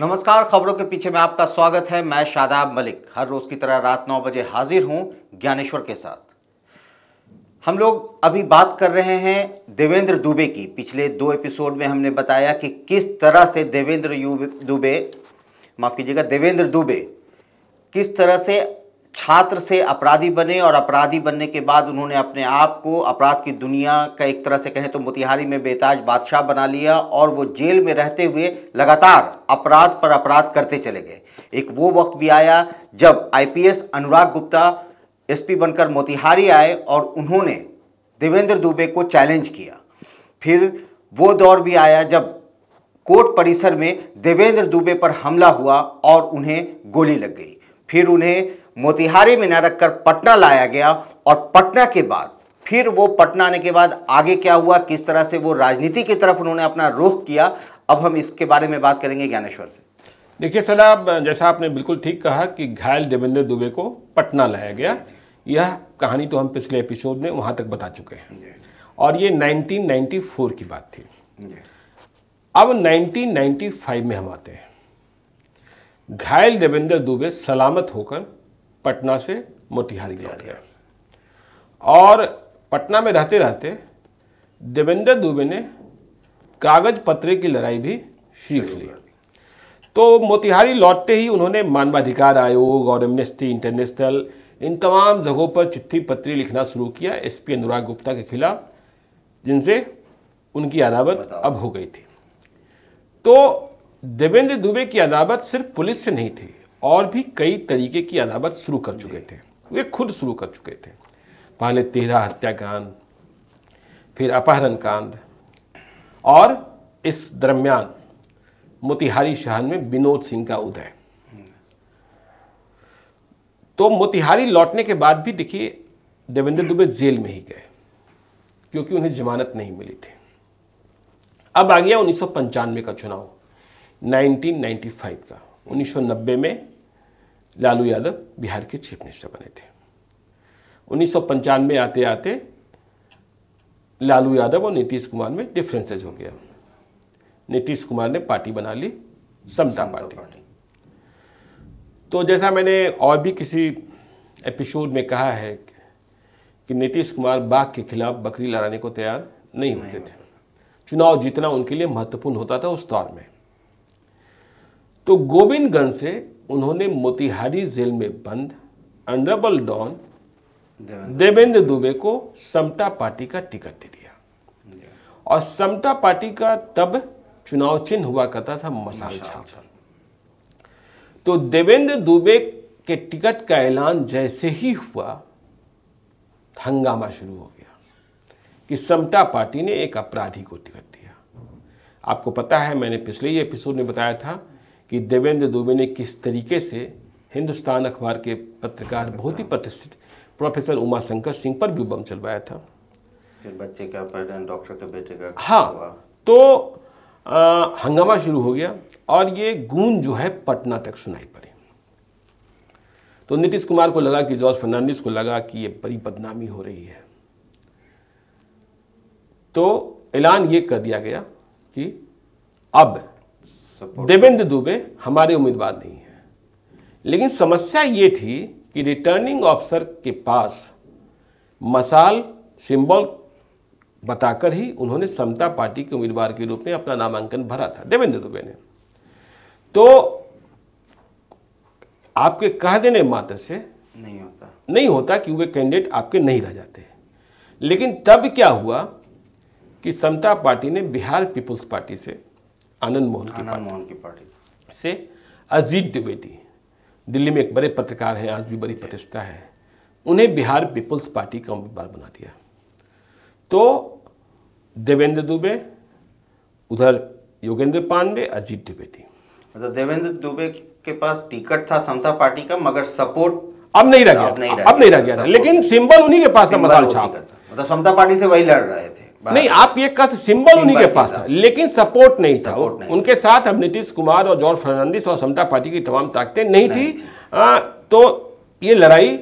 नमस्कार खबरों के पीछे में आपका स्वागत है मैं शादाब मलिक हर रोज की तरह रात नौ बजे हाजिर हूं ज्ञानेश्वर के साथ हम लोग अभी बात कर रहे हैं देवेंद्र दुबे की पिछले दो एपिसोड में हमने बताया कि किस तरह से देवेंद्र दुबे माफ़ कीजिएगा देवेंद्र दुबे किस तरह से छात्र से अपराधी बने और अपराधी बनने के बाद उन्होंने अपने आप को अपराध की दुनिया का एक तरह से कहें तो मोतिहारी में बेताज बादशाह बना लिया और वो जेल में रहते हुए लगातार अपराध पर अपराध करते चले गए एक वो वक्त भी आया जब आईपीएस अनुराग गुप्ता एसपी बनकर मोतिहारी आए और उन्होंने देवेंद्र दुबे को चैलेंज किया फिर वो दौर भी आया जब कोर्ट परिसर में देवेंद्र दुबे पर हमला हुआ और उन्हें गोली लग गई फिर उन्हें मोतिहारी में न रखकर पटना लाया गया और पटना के बाद फिर वो पटना आने के बाद आगे क्या हुआ किस तरह से वो राजनीति की तरफ उन्होंने अपना रुख किया अब हम इसके बारे में बात करेंगे ज्ञानेश्वर से देखिए सलाब जैसा आपने बिल्कुल ठीक कहा कि घायल देवेंद्र दुबे को पटना लाया गया यह कहानी तो हम पिछले एपिसोड में वहाँ तक बता चुके हैं और ये 1994 की बात थी अब 1995 में हम आते हैं घायल देवेंद्र दुबे सलामत होकर पटना से मोतिहारी लौट गए और पटना में रहते रहते देवेंद्र दुबे ने कागज पत्रे की लड़ाई भी सीख ली तो मोतिहारी लौटते ही उन्होंने मानवाधिकार आयोग और एमनेस्टी इंटरनेशनल इन तमाम जगहों पर चिट्ठी पत्री लिखना शुरू किया एसपी अनुराग गुप्ता के खिलाफ जिनसे उनकी अदावत अब हो गई थी तो देवेंद्र दुबे की अदावत सिर्फ पुलिस से नहीं थी और भी कई तरीके की अदावत शुरू कर चुके थे वे खुद शुरू कर चुके थे पहले तेरह हत्याकांड फिर अपहरण कांड और इस दरमियान मोतिहारी शहर में विनोद सिंह का उदय तो मोतिहारी लौटने के बाद भी देखिए देवेंद्र दुबे जेल में ही गए क्योंकि उन्हें जमानत नहीं मिली थी अब आ गया उन्नीस का चुनाव 1995 का 1990 में लालू यादव बिहार के चीफ मिनिस्टर बने थे उन्नीस में आते आते लालू यादव और नीतीश कुमार में डिफ्रेंसेज हो गया नीतीश कुमार ने पार्टी बना ली समता पार्टी तो जैसा मैंने और भी किसी एपिसोड में कहा है कि नीतीश कुमार बाघ के खिलाफ बकरी लड़ाने को तैयार नहीं होते थे चुनाव जीतना उनके लिए महत्वपूर्ण होता था उस दौर में तो गोविंदगंज से उन्होंने मोतिहारी जेल में बंद अंडरबल डॉन देवेंद्र दुबे को समता पार्टी का टिकट दे दिया और समता पार्टी का तब चुनाव चिन्ह हुआ करता था मसाल तो देवेंद्र दुबे के टिकट का ऐलान जैसे ही हुआ हंगामा शुरू हो गया कि समता पार्टी ने एक अपराधी को टिकट दिया आपको पता है मैंने पिछले ही एपिसोड में बताया था कि देवेंद्र दुबे ने किस तरीके से हिंदुस्तान अखबार के पत्रकार बहुत ही प्रतिष्ठित प्रोफेसर उमा शंकर सिंह पर भी बम चलवाया था फिर बच्चे का पैटर्न डॉक्टर के बेटे का हाँ तो आ, हंगामा शुरू हो गया और ये गून जो है पटना तक सुनाई पड़ी तो नीतीश कुमार को लगा कि जॉर्ज फर्नांडिस को लगा कि ये बड़ी बदनामी हो रही है तो ऐलान ये कर दिया गया कि अब देवेंद्र दुबे हमारे उम्मीदवार नहीं है लेकिन समस्या ये थी कि रिटर्निंग ऑफिसर के पास मसाल सिंबल बताकर ही उन्होंने समता पार्टी के उम्मीदवार के रूप में अपना नामांकन भरा था देवेंद्र दुबे ने तो आपके कह देने मात्र से नहीं होता नहीं होता कि वे कैंडिडेट आपके नहीं रह जाते लेकिन तब क्या हुआ कि समता पार्टी ने बिहार पीपुल्स पार्टी से आनंद मोहन की आनंद मोहन की पार्टी से अजीत द्विवेदी दिल्ली में एक बड़े पत्रकार हैं आज भी बड़ी प्रतिष्ठा है उन्हें बिहार पीपल्स पार्टी का उम्मीदवार बना दिया तो देवेंद्र दुबे उधर योगेंद्र पांडे अजीत द्विवेदी मतलब देवेंद्र दुबे के पास टिकट था समता पार्टी का मगर सपोर्ट अब नहीं रह गया अब नहीं रह गया था लेकिन सिंबल उन्हीं के पास था मसाल छाप मतलब समता पार्टी से वही लड़ रहे थे नहीं आप ये कह सिंबल उन्हीं के पास था लेकिन सपोर्ट नहीं था उनके साथ अब नीतीश कुमार और जॉर्ज फर्नांडिस और समता पार्टी की तमाम ताकतें नहीं, थी तो ये लड़ाई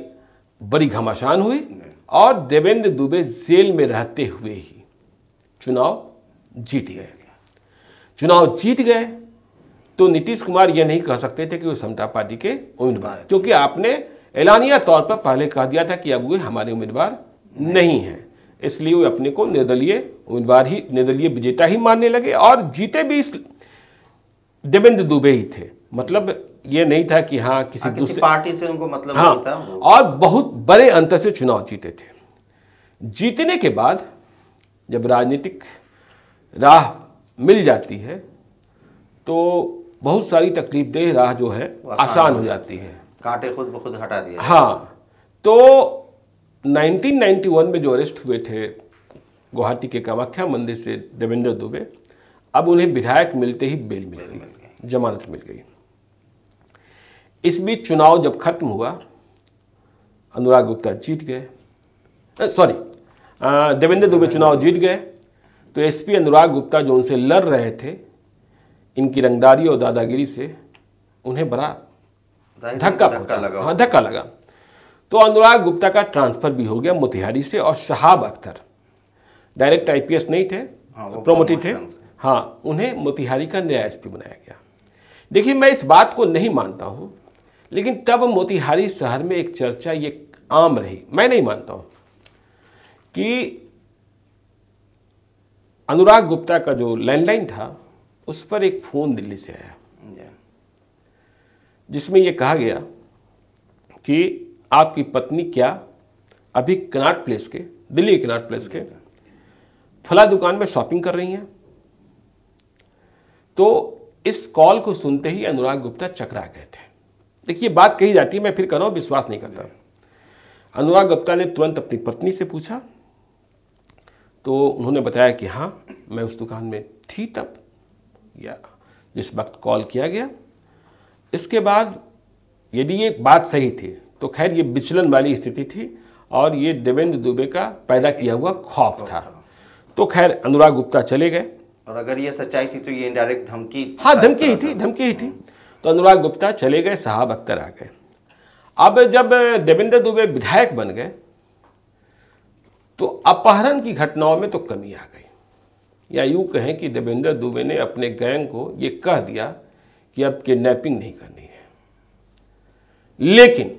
बड़ी घमासान हुई और देवेंद्र दुबे जेल में रहते हुए ही चुनाव जीत गए चुनाव जीत गए तो नीतीश कुमार ये नहीं कह सकते थे कि वो समता पार्टी के उम्मीदवार क्योंकि आपने ऐलानिया तौर पर पहले कह दिया था कि अब वे हमारे उम्मीदवार नहीं हैं इसलिए वे अपने को निर्दलीय उम्मीदवार ही निर्दलीय विजेता ही मानने लगे और जीते भी इस देवेंद्र दुबे ही थे मतलब ये नहीं था कि हाँ किसी हाँ, दूसरे पार्टी से उनको मतलब हाँ नहीं था। और बहुत बड़े अंतर से चुनाव जीते थे जीतने के बाद जब राजनीतिक राह मिल जाती है तो बहुत सारी तकलीफ देह राह जो है आसान, हो जाती है कांटे खुद ब खुद हटा दिए हाँ तो 1991 में जो अरेस्ट हुए थे गुवाहाटी के कामाख्या मंदिर से देवेंद्र दुबे अब उन्हें विधायक मिलते ही बेल मिल गई जमानत मिल गई इस बीच चुनाव जब खत्म हुआ अनुराग गुप्ता जीत गए सॉरी देवेंद्र दुबे चुनाव जीत गए तो एसपी अनुराग गुप्ता जो उनसे लड़ रहे थे इनकी रंगदारी और दादागिरी से उन्हें बड़ा धक्का लगा हाँ धक्का लगा तो अनुराग गुप्ता का ट्रांसफर भी हो गया मोतिहारी से और शहाब अख्तर डायरेक्ट आईपीएस नहीं थे हाँ, प्रोमोटी थे हाँ उन्हें मोतिहारी का नया एसपी बनाया गया देखिए मैं इस बात को नहीं मानता हूँ लेकिन तब मोतिहारी शहर में एक चर्चा ये आम रही मैं नहीं मानता हूँ कि अनुराग गुप्ता का जो लैंडलाइन था उस पर एक फ़ोन दिल्ली से आया जिसमें यह कहा गया कि आपकी पत्नी क्या अभी कनाट प्लेस के दिल्ली कनाट प्लेस के फला दुकान में शॉपिंग कर रही हैं तो इस कॉल को सुनते ही अनुराग गुप्ता चकरा गए थे देखिए बात कही जाती है मैं फिर करो विश्वास नहीं करता अनुराग गुप्ता ने तुरंत अपनी पत्नी से पूछा तो उन्होंने बताया कि हाँ मैं उस दुकान में थी तब या जिस वक्त कॉल किया गया इसके बाद यदि ये बात सही थी तो खैर ये विचलन वाली स्थिति थी और ये देवेंद्र दुबे का पैदा किया हुआ खौफ था तो खैर अनुराग गुप्ता चले गए और अगर ये सच्चाई थी तो ये इनडायरेक्ट धमकी हाँ धमकी ही थी धमकी ही थी तो अनुराग गुप्ता चले गए साहब अख्तर आ गए अब जब देवेंद्र दुबे विधायक बन गए तो अपहरण की घटनाओं में तो कमी आ गई या यूं कहें कि देवेंद्र दुबे ने अपने गैंग को यह कह दिया कि अब किडनैपिंग नहीं करनी है लेकिन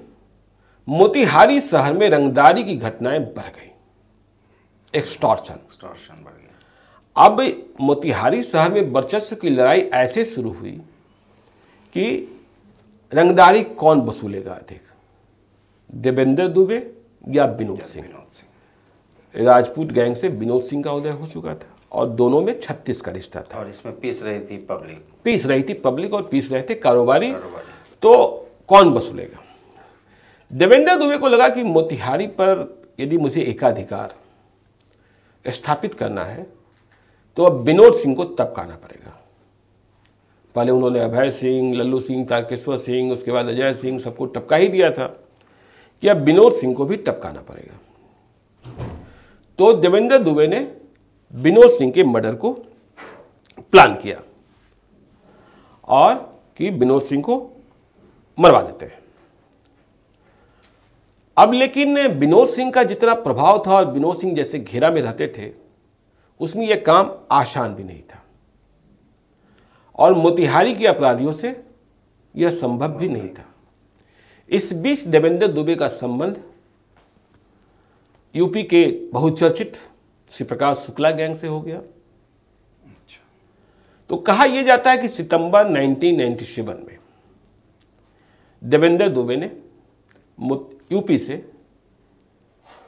मोतिहारी शहर में रंगदारी की घटनाएं बढ़ गई एक्सटॉर्शन एक्सटॉर्शन बढ़ गया अब मोतिहारी शहर में वर्चस्व की लड़ाई ऐसे शुरू हुई कि रंगदारी कौन वसूलेगा अधिक देवेंद्र दुबे या विनोद सिंह राजपूत गैंग से विनोद सिंह का उदय हो चुका था और दोनों में छत्तीस का रिश्ता था और इसमें पीस रही थी पब्लिक पीस रही थी पब्लिक और पीस रहे थे कारोबारी, कारोबारी। तो कौन वसूलेगा देवेंद्र दुबे को लगा कि मोतिहारी पर यदि मुझे एकाधिकार स्थापित करना है तो अब विनोद सिंह को तपकाना पड़ेगा पहले उन्होंने अभय सिंह लल्लू सिंह तारकेश्वर सिंह उसके बाद अजय सिंह सबको टपका ही दिया था कि अब विनोद सिंह को भी टपकाना पड़ेगा तो देवेंद्र दुबे ने विनोद सिंह के मर्डर को प्लान किया और कि विनोद सिंह को मरवा देते हैं अब लेकिन विनोद सिंह का जितना प्रभाव था और विनोद सिंह जैसे घेरा में रहते थे उसमें यह काम आसान भी नहीं था और मोतिहारी के अपराधियों से यह संभव भी नहीं था इस बीच देवेंद्र दुबे का संबंध यूपी के बहुचर्चित श्री प्रकाश शुक्ला गैंग से हो गया अच्छा। तो कहा यह जाता है कि सितंबर 1997 में देवेंद्र दुबे ने यूपी से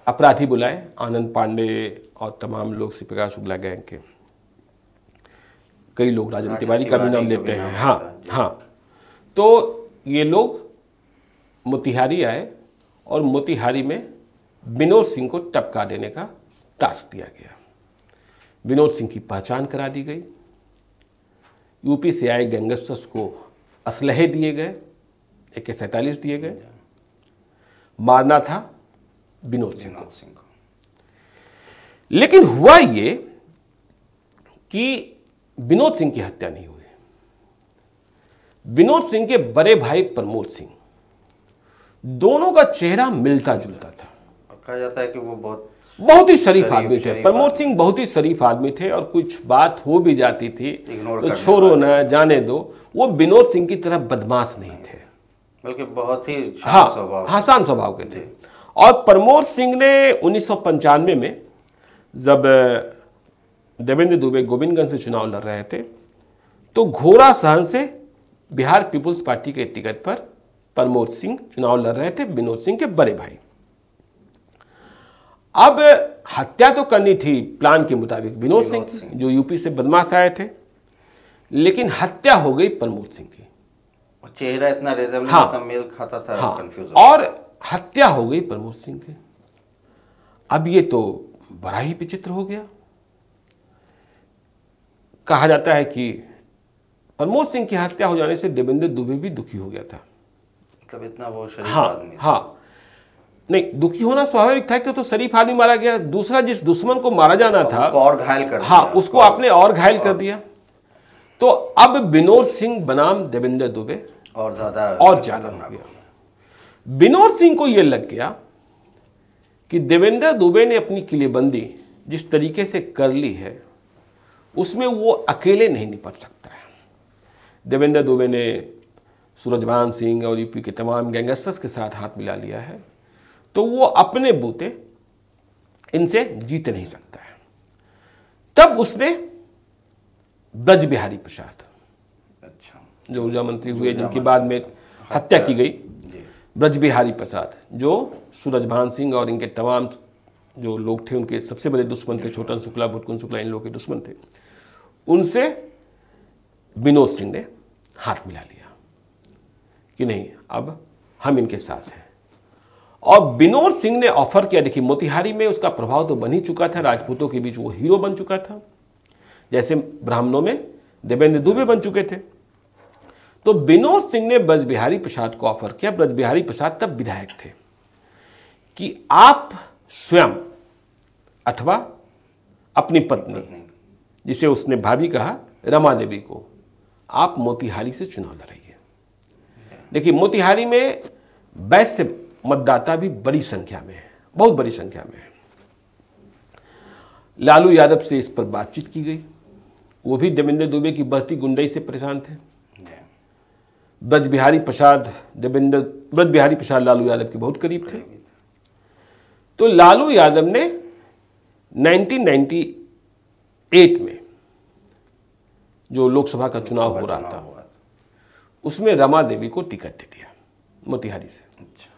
अपराधी बुलाए आनंद पांडे और तमाम लोग श्री प्रकाश उगला गैंग के कई लोग राजन तिवारी का भी नाम लेते हैं हाँ हाँ तो ये लोग मोतिहारी आए और मोतिहारी में विनोद सिंह को टपका देने का टास्क दिया गया विनोद सिंह की पहचान करा दी गई यूपी से आए गैंगस्टर्स को असलहे दिए गए ए के सैंतालीस दिए गए मारना था विनोद सिंह सिंह को लेकिन हुआ ये कि विनोद सिंह की हत्या नहीं हुई विनोद सिंह के बड़े भाई प्रमोद सिंह दोनों का चेहरा मिलता जुलता था कहा जाता है कि वो बहुत बहुत ही शरीफ आदमी थे प्रमोद सिंह बहुत ही शरीफ आदमी थे और कुछ बात हो भी जाती थी तो छोड़ो ना जाने दो वो विनोद सिंह की तरह बदमाश नहीं थे बल्कि बहुत ही हाँ आसान स्वभाव के थे और प्रमोद सिंह ने उन्नीस में जब देवेंद्र दुबे गोविंदगंज से चुनाव लड़ रहे थे तो घोरा सहन से बिहार पीपुल्स पार्टी के टिकट पर प्रमोद सिंह चुनाव लड़ रहे थे विनोद सिंह के बड़े भाई अब हत्या तो करनी थी प्लान के मुताबिक विनोद सिंह जो यूपी से बदमाश आए थे लेकिन हत्या हो गई प्रमोद सिंह की चेहरा इतना रेजेबल हाँ, मेल खाता था हाँ, कंफ्यूज और हत्या हो गई प्रमोद सिंह की अब ये तो बड़ा ही विचित्र हो गया कहा जाता है कि प्रमोद सिंह की हत्या हो जाने से देवेंद्र दुबे भी दुखी हो गया था मतलब इतना वो शरीफ हाँ, आदमी हाँ नहीं दुखी होना स्वाभाविक था कि तो, तो शरीफ आदमी मारा गया दूसरा जिस दुश्मन को मारा जाना था उसको और घायल कर हाँ उसको आपने और घायल कर दिया तो अब विनोद सिंह बनाम देवेंद्र दुबे और ज़्यादा और ज़्यादा हो गया विनोद सिंह को यह लग गया कि देवेंद्र दुबे ने अपनी किलेबंदी जिस तरीके से कर ली है उसमें वो अकेले नहीं निपट सकता है देवेंद्र दुबे ने सूरजमान सिंह और यूपी के तमाम गैंगस्टर्स के साथ हाथ मिला लिया है तो वो अपने बूते इनसे जीत नहीं सकता है तब उसने ब्रज बिहारी प्रसाद जो ऊर्जा मंत्री हुए जिनकी बाद में हत्या की गई ब्रज बिहारी प्रसाद जो सूरजभान सिंह और इनके तमाम जो लोग थे उनके सबसे बड़े दुश्मन थे छोटन शुक्ला भुटकुन शुक्ला इन लोग के दुश्मन थे उनसे विनोद सिंह ने हाथ मिला लिया कि नहीं अब हम इनके साथ हैं और विनोद सिंह ने ऑफर किया देखिए मोतिहारी में उसका प्रभाव तो बन ही चुका था राजपूतों के बीच वो हीरो बन चुका था जैसे ब्राह्मणों में देवेंद्र दुबे बन चुके थे तो विनोद सिंह ने ब्रज बिहारी प्रसाद को ऑफर किया ब्रज बिहारी प्रसाद तब विधायक थे कि आप स्वयं अथवा अपनी पत्नी जिसे उसने भाभी कहा रमा देवी को आप मोतिहारी से चुनाव लड़ाइए देखिए मोतिहारी में वैश्य मतदाता भी बड़ी संख्या में है बहुत बड़ी संख्या में है लालू यादव से इस पर बातचीत की गई वो भी देवेंद्र दुबे की बढ़ती गुंडई से परेशान थे ब्रज बिहारी प्रसाद देवेंद्र ब्रज बिहारी प्रसाद लालू यादव के बहुत करीब थे तो लालू यादव ने 1998 में जो लोकसभा का चुनाव हो रहा था उसमें रमा देवी को टिकट दे दिया मोतिहारी से अच्छा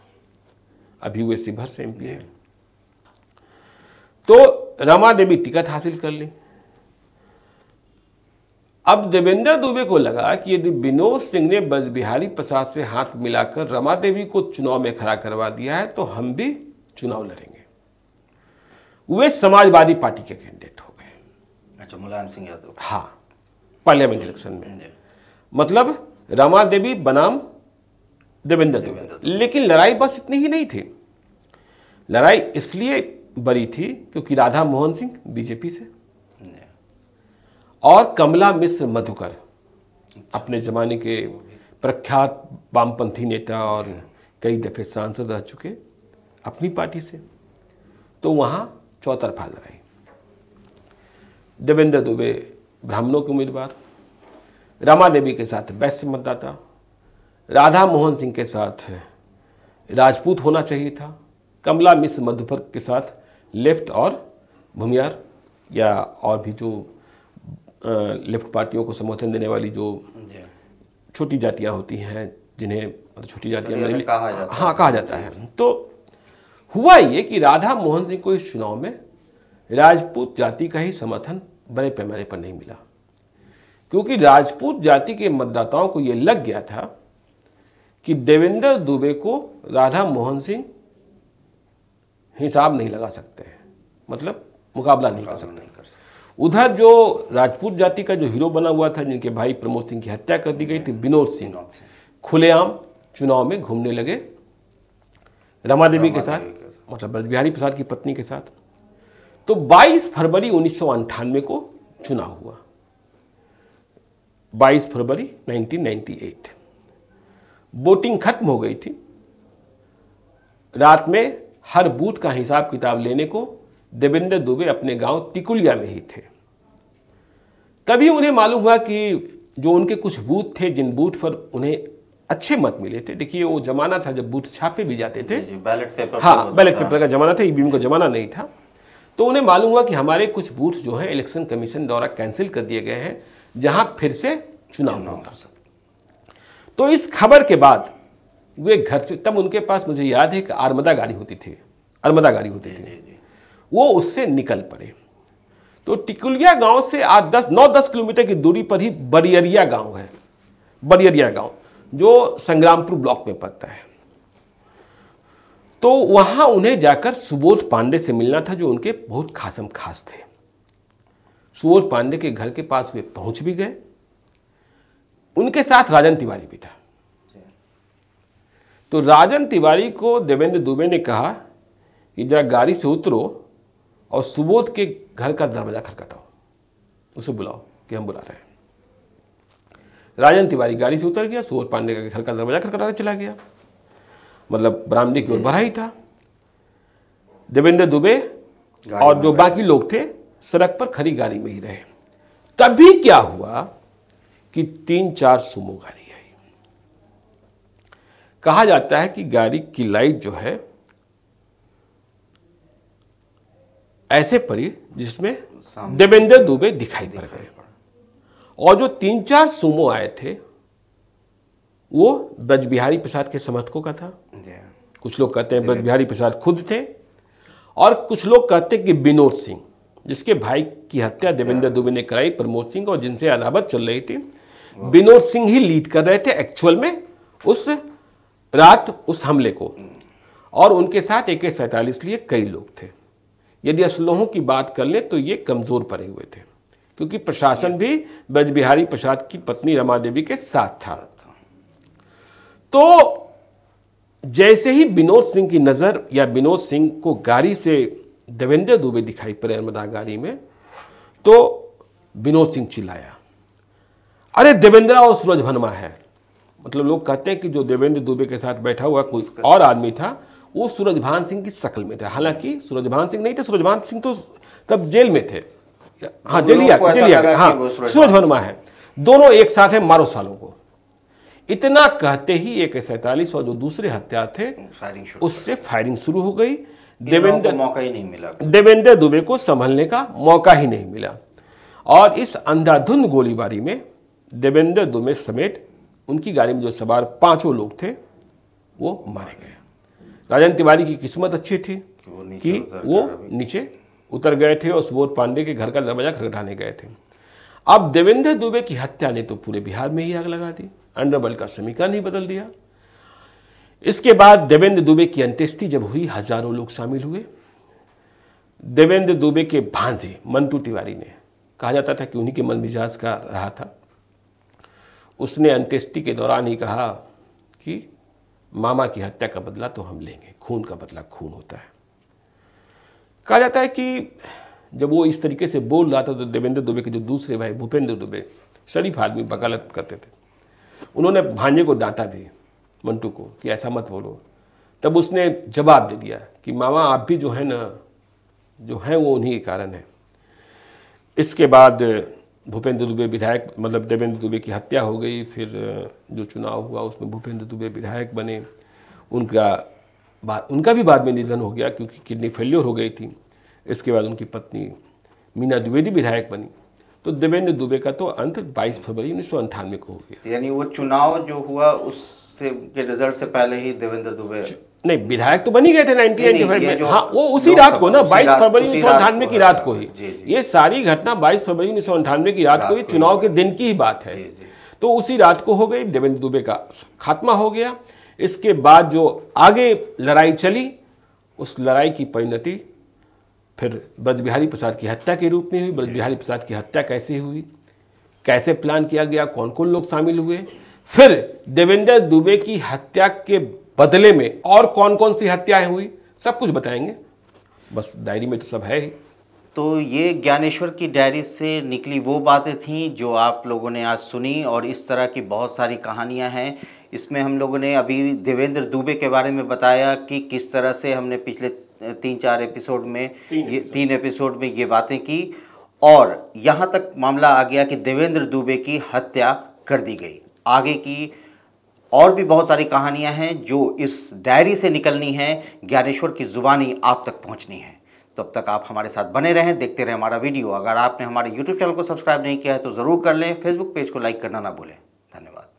अभी वे भर से एमपी है तो रमा देवी टिकट हासिल कर ली अब देवेंद्र दुबे को लगा कि यदि विनोद सिंह ने बज बिहारी प्रसाद से हाथ मिलाकर रमा देवी को चुनाव में खड़ा करवा दिया है तो हम भी चुनाव लड़ेंगे वे समाजवादी पार्टी के कैंडिडेट हो गए अच्छा मुलायम सिंह यादव हाँ पार्लियामेंट इलेक्शन में मतलब रमा देवी बनाम देवेंद्र दुबे लेकिन लड़ाई बस इतनी ही नहीं थी लड़ाई इसलिए बड़ी थी क्योंकि राधा मोहन सिंह बीजेपी से और कमला मिश्र मधुकर अपने ज़माने के प्रख्यात वामपंथी नेता और कई दफ़े सांसद रह चुके अपनी पार्टी से तो वहाँ चौतरफा लड़ाई देवेंद्र दुबे ब्राह्मणों के उम्मीदवार रमा देवी के साथ वैश्य मतदाता राधा मोहन सिंह के साथ राजपूत होना चाहिए था कमला मिस मधुपर के साथ लेफ्ट और भूमियार या और भी जो लेफ्ट पार्टियों को समर्थन देने वाली जो छोटी जातियाँ होती हैं जिन्हें मतलब छोटी मतलब जातियाँ तो कहा जाता हाँ कहा जाता है तो हुआ ये कि राधा मोहन सिंह को इस चुनाव में राजपूत जाति का ही समर्थन बड़े पैमाने पर नहीं मिला क्योंकि राजपूत जाति के मतदाताओं को ये लग गया था कि देवेंद्र दुबे को राधा मोहन सिंह हिसाब नहीं लगा सकते मतलब मुकाबला नहीं कर सकते उधर जो राजपूत जाति का जो हीरो बना हुआ था जिनके भाई प्रमोद सिंह की हत्या कर दी गई थी विनोद सिंह खुलेआम चुनाव में घूमने लगे रमा देवी के साथ मतलब बिहारी प्रसाद की पत्नी के साथ तो 22 फरवरी उन्नीस को चुनाव हुआ 22 फरवरी 1998 वोटिंग खत्म हो गई थी रात में हर बूथ का हिसाब किताब लेने को देवेंद्र दुबे अपने गांव तिकुलिया में ही थे तभी उन्हें मालूम हुआ कि जो उनके कुछ बूथ थे जिन बूथ पर उन्हें अच्छे मत मिले थे देखिए वो जमाना था जब बूथ छापे भी जाते थे बैलेट पेपर हाँ बैलेट पेपर का जमाना था ईवीएम का जमाना नहीं था तो उन्हें मालूम हुआ कि हमारे कुछ बूथ जो हैं इलेक्शन कमीशन द्वारा कैंसिल कर दिए गए हैं जहां फिर से चुनाव होगा तो इस खबर के बाद वे घर से तब उनके पास मुझे याद है कि आर्मदा गाड़ी होती थी अर्मदा गाड़ी होती थी वो उससे निकल पड़े तो टिकुलिया गांव से आज दस नौ दस किलोमीटर की दूरी पर ही बरियरिया गांव है बरियरिया गांव जो संग्रामपुर ब्लॉक में पड़ता है तो वहां उन्हें जाकर सुबोध पांडे से मिलना था जो उनके बहुत खासम खास थे सुबोध पांडे के घर के पास वे पहुंच भी गए उनके साथ राजन तिवारी भी था तो राजन तिवारी को देवेंद्र दुबे ने कहा कि जरा गाड़ी से उतरो और सुबोध के घर का दरवाजा खटखटाओ उसे बुलाओ कि हम बुला रहे हैं राजन तिवारी गाड़ी से उतर गया सुबोध पांडे का घर का दरवाजा खटखटा चला गया मतलब बरामदे की ओर बढ़ा ही था देवेंद्र दुबे और जो बाकी लोग थे सड़क पर खड़ी गाड़ी में ही रहे तभी क्या हुआ कि तीन चार सुमो गाड़ी आई कहा जाता है कि गाड़ी की लाइट जो है ऐसे परी जिसमें देवेंद्र दुबे दिखाई दे रहे और जो तीन चार सुमो आए थे वो ब्रज बिहारी प्रसाद के समर्थकों का था कुछ लोग कहते हैं ब्रज बिहारी प्रसाद खुद थे और कुछ लोग कहते कि विनोद सिंह जिसके भाई की हत्या देवेंद्र अच्छा। दुबे ने कराई प्रमोद सिंह और जिनसे अदावत चल रही थी विनोद सिंह ही लीड कर रहे थे एक्चुअल में उस रात उस हमले को हम्म। और उनके साथ एक सैतालीस लिए कई लोग थे यदि असलोहों की बात कर ले तो ये कमज़ोर पड़े हुए थे क्योंकि प्रशासन भी ब्रज बिहारी प्रसाद की पत्नी रमा देवी के साथ था तो जैसे ही विनोद सिंह की नज़र या विनोद सिंह को गाड़ी से देवेंद्र दुबे दिखाई पड़े नर्मदा गाड़ी में तो विनोद सिंह चिल्लाया अरे देवेंद्रा और सूरज भनमा है मतलब लोग कहते हैं कि जो देवेंद्र दुबे के साथ बैठा हुआ कोई और आदमी था वो सूरजभान सिंह की शक्ल में थे हालांकि सूरजभान सिंह नहीं थे सूरजभान सिंह तो तब जेल में थे हाँ, हाँ जेलिया जेलिया हाँ सूरज माँ है दोनों एक साथ है मारो सालों को इतना कहते ही एक सैतालीस और जो दूसरे हत्या थे उससे फायरिंग शुरू हो गई देवेंद्र मौका ही नहीं मिला देवेंद्र दुबे को संभलने का मौका ही नहीं मिला और इस अंधाधुंध गोलीबारी में देवेंद्र दुबे समेत उनकी गाड़ी में जो सवार पांचों लोग थे वो मारे गए राजन तिवारी की किस्मत अच्छी थी कि वो नीचे उतर गए थे और सुबोध पांडे के घर का दरवाजा खटखटाने गए थे अब देवेंद्र दुबे की हत्या ने तो पूरे बिहार में ही आग लगा दी अंडरवर्ल्ड का समीकरण ही बदल दिया इसके बाद देवेंद्र दुबे की अंत्येष्टि जब हुई हजारों लोग शामिल हुए देवेंद्र दुबे के भांजे मंटू तिवारी ने कहा जाता था कि उन्हीं के मन मिजाज का रहा था उसने अंत्येष्टि के दौरान ही कहा कि मामा की हत्या का बदला तो हम लेंगे खून का बदला खून होता है कहा जाता है कि जब वो इस तरीके से बोल रहा था तो देवेंद्र दुबे के जो दूसरे भाई भूपेंद्र दुबे शरीफ आदमी वकालत करते थे उन्होंने भांजे को डांटा भी मंटू को कि ऐसा मत बोलो तब उसने जवाब दे दिया कि मामा आप भी जो है ना जो हैं वो उन्हीं के कारण है इसके बाद भूपेंद्र दुबे विधायक मतलब देवेंद्र दुबे की हत्या हो गई फिर जो चुनाव हुआ उसमें भूपेंद्र दुबे विधायक बने उनका बाद उनका भी बाद में निधन हो गया क्योंकि किडनी फेल्योर हो गई थी इसके बाद उनकी पत्नी मीना द्विवेदी विधायक बनी तो देवेंद्र दुबे का तो अंत 22 फरवरी उन्नीस को हो गया यानी वो चुनाव जो हुआ उससे के रिजल्ट से पहले ही देवेंद्र दुबे नहीं विधायक तो बनी गए थे 1995 में हाँ वो उसी रात को ना 22 फरवरी उन्नीस सौ की रात को ही ये सारी घटना 22 फरवरी उन्नीस सौ की रात को ही चुनाव के दिन की ही बात है तो उसी रात को हो गई देवेंद्र दुबे का खात्मा हो गया इसके बाद जो आगे लड़ाई चली उस लड़ाई की परिणति फिर ब्रजबिहारी प्रसाद की हत्या के रूप में हुई ब्रजबिहारी प्रसाद की हत्या कैसे हुई कैसे प्लान किया गया कौन कौन लोग शामिल हुए फिर देवेंद्र दुबे की हत्या के बदले में और कौन कौन सी हत्याएं हुई सब कुछ बताएंगे बस डायरी में तो सब है ही तो ये ज्ञानेश्वर की डायरी से निकली वो बातें थीं जो आप लोगों ने आज सुनी और इस तरह की बहुत सारी कहानियां हैं इसमें हम लोगों ने अभी देवेंद्र दुबे के बारे में बताया कि किस तरह से हमने पिछले तीन चार एपिसोड में तीन ये एपिसोड। तीन एपिसोड में ये बातें की और यहाँ तक मामला आ गया कि देवेंद्र दुबे की हत्या कर दी गई आगे की और भी बहुत सारी कहानियां हैं जो इस डायरी से निकलनी हैं ज्ञानेश्वर की ज़ुबानी आप तक पहुंचनी है तब तक आप हमारे साथ बने रहें देखते रहें हमारा वीडियो अगर आपने हमारे यूट्यूब चैनल को सब्सक्राइब नहीं किया है तो ज़रूर कर लें फेसबुक पेज को लाइक करना ना भूलें